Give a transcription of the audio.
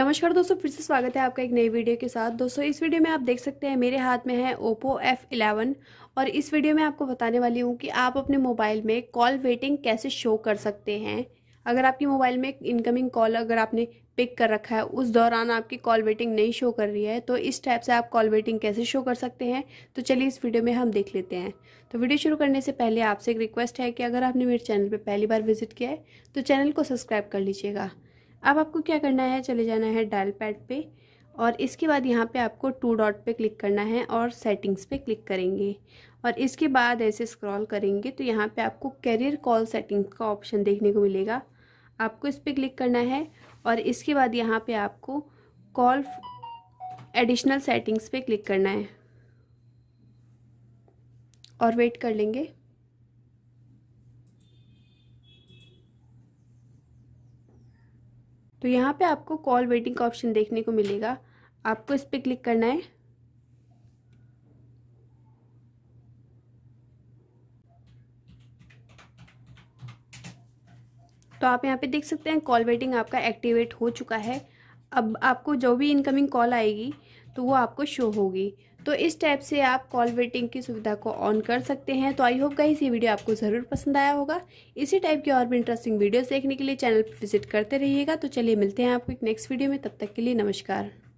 नमस्कार दोस्तों फिर से स्वागत है आपका एक नई वीडियो के साथ दोस्तों इस वीडियो में आप देख सकते हैं मेरे हाथ में है ओप्पो F11 और इस वीडियो में आपको बताने वाली हूँ कि आप अपने मोबाइल में कॉल वेटिंग कैसे शो कर सकते हैं अगर आपके मोबाइल में इनकमिंग कॉल अगर आपने पिक कर रखा है उस दौरान आपकी कॉल वेटिंग नहीं शो कर रही है तो इस टाइप से आप कॉल वेटिंग कैसे शो कर सकते हैं तो चलिए इस वीडियो में हम देख लेते हैं तो वीडियो शुरू करने से पहले आपसे एक रिक्वेस्ट है कि अगर आपने मेरे चैनल पर पहली बार विजिट किया है तो चैनल को सब्सक्राइब कर लीजिएगा अब आपको क्या करना है चले जाना है डायल पैड पे और इसके बाद यहाँ पे आपको टू डॉट पे क्लिक करना है और सेटिंग्स पे क्लिक करेंगे और इसके बाद ऐसे स्क्रॉल करेंगे तो यहाँ पे आपको कैरियर कॉल सेटिंग्स का ऑप्शन देखने को मिलेगा आपको इस पर क्लिक करना है और इसके बाद यहाँ पे आपको कॉल एडिशनल सेटिंग्स पे क्लिक करना है और वेट कर लेंगे तो यहाँ पे आपको कॉल वेटिंग का ऑप्शन देखने को मिलेगा आपको इस पर क्लिक करना है तो आप यहाँ पे देख सकते हैं कॉल वेटिंग आपका एक्टिवेट हो चुका है अब आपको जो भी इनकमिंग कॉल आएगी तो वो आपको शो होगी तो इस टाइप से आप कॉल वेटिंग की सुविधा को ऑन कर सकते हैं तो आई होप का ये वीडियो आपको ज़रूर पसंद आया होगा इसी टाइप की और भी इंटरेस्टिंग वीडियोस देखने के लिए चैनल पर विजिट करते रहिएगा तो चलिए मिलते हैं आपको एक नेक्स्ट वीडियो में तब तक के लिए नमस्कार